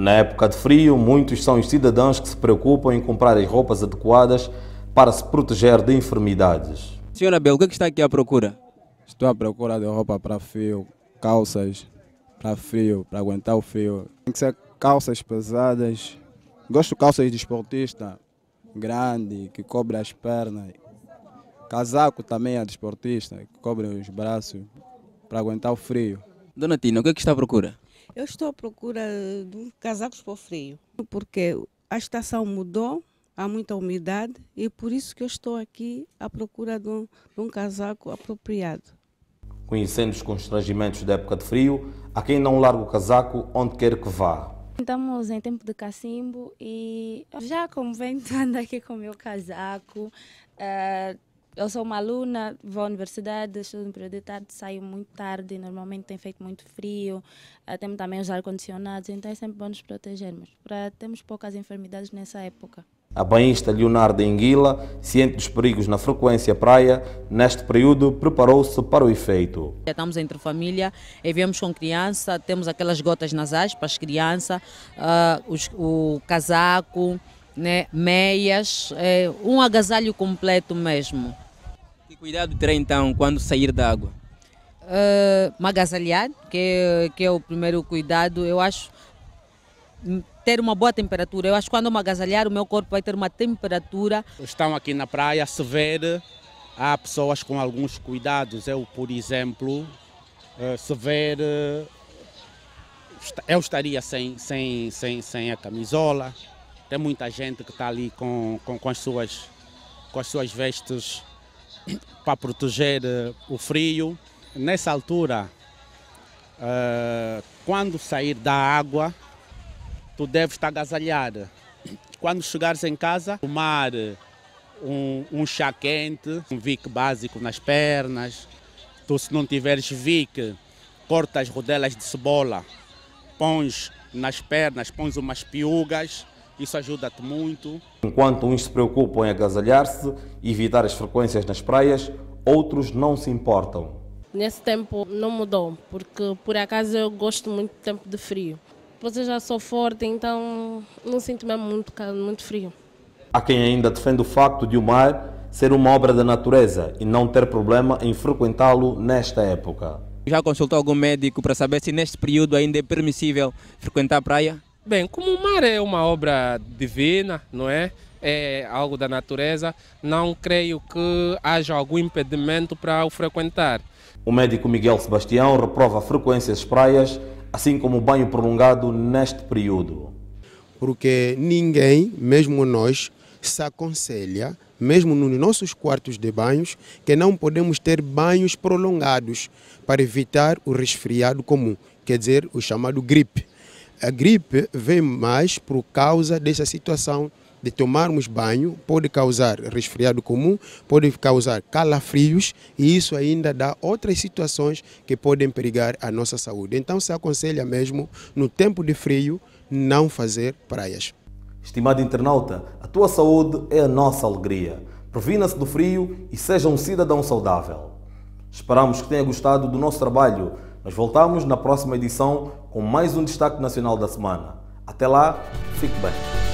Na época de frio, muitos são os cidadãos que se preocupam em comprar as roupas adequadas para se proteger de enfermidades. Senhora Bel, o que, é que está aqui à procura? Estou à procura de roupa para frio, calças para frio, para aguentar o frio. Tem que ser calças pesadas. Gosto de calças de esportista, grande, que cobre as pernas. Casaco também é de esportista, que cobre os braços, para aguentar o frio. Dona Tina, o que, é que está à procura? Eu estou à procura de casacos para o frio, porque a estação mudou, há muita umidade e é por isso que eu estou aqui à procura de um, de um casaco apropriado. Conhecendo os constrangimentos da época de frio, a quem não larga o casaco onde quer que vá. Estamos em tempo de cacimbo e já como venho aqui com o meu casaco, uh, eu sou uma aluna, vou à universidade, estudo no período de tarde, saio muito tarde, normalmente tem feito muito frio, eh, temos também os ar-condicionados, então é sempre bom nos protegermos, Temos poucas enfermidades nessa época. A banhista Leonardo Enguila, ciente dos perigos na frequência praia, neste período preparou-se para o efeito. Estamos entre família, viemos com criança, temos aquelas gotas nasais para as crianças, uh, eh, os, o casaco, né, meias, é, um agasalho completo mesmo. Que cuidado terá então quando sair da água? Uh, ah, magasalhar, que, que é o primeiro cuidado. Eu acho ter uma boa temperatura. Eu acho que quando eu agasalhar, o meu corpo vai ter uma temperatura. Estão aqui na praia, se ver, há pessoas com alguns cuidados. Eu, por exemplo, ah, se ver, ah, eu estaria sem, sem, sem, sem a camisola. Tem muita gente que está ali com, com, com, as, suas, com as suas vestes para proteger eh, o frio. Nessa altura, eh, quando sair da água, tu deves estar agasalhado. Quando chegares em casa, tomar eh, um, um chá quente, um Vic básico nas pernas. Tu, se não tiveres Vic, cortas rodelas de cebola, pões nas pernas, pões umas piugas. Isso ajuda te muito. Enquanto uns se preocupam em agasalhar-se e evitar as frequências nas praias, outros não se importam. Nesse tempo não mudou, porque por acaso eu gosto muito do tempo de frio. Depois eu já sou forte, então não sinto mesmo muito, muito frio. Há quem ainda defende o facto de o mar ser uma obra da natureza e não ter problema em frequentá-lo nesta época. Já consultou algum médico para saber se neste período ainda é permissível frequentar a praia? Bem, como o mar é uma obra divina, não é? É algo da natureza, não creio que haja algum impedimento para o frequentar. O médico Miguel Sebastião reprova frequências praias, assim como o banho prolongado neste período. Porque ninguém, mesmo nós, se aconselha, mesmo nos nossos quartos de banhos, que não podemos ter banhos prolongados para evitar o resfriado comum, quer dizer, o chamado gripe. A gripe vem mais por causa dessa situação de tomarmos banho, pode causar resfriado comum, pode causar calafrios e isso ainda dá outras situações que podem perigar a nossa saúde. Então se aconselha mesmo, no tempo de frio, não fazer praias. Estimado internauta, a tua saúde é a nossa alegria. provina se do frio e seja um cidadão saudável. Esperamos que tenha gostado do nosso trabalho nós voltamos na próxima edição com mais um Destaque Nacional da Semana. Até lá, fique bem.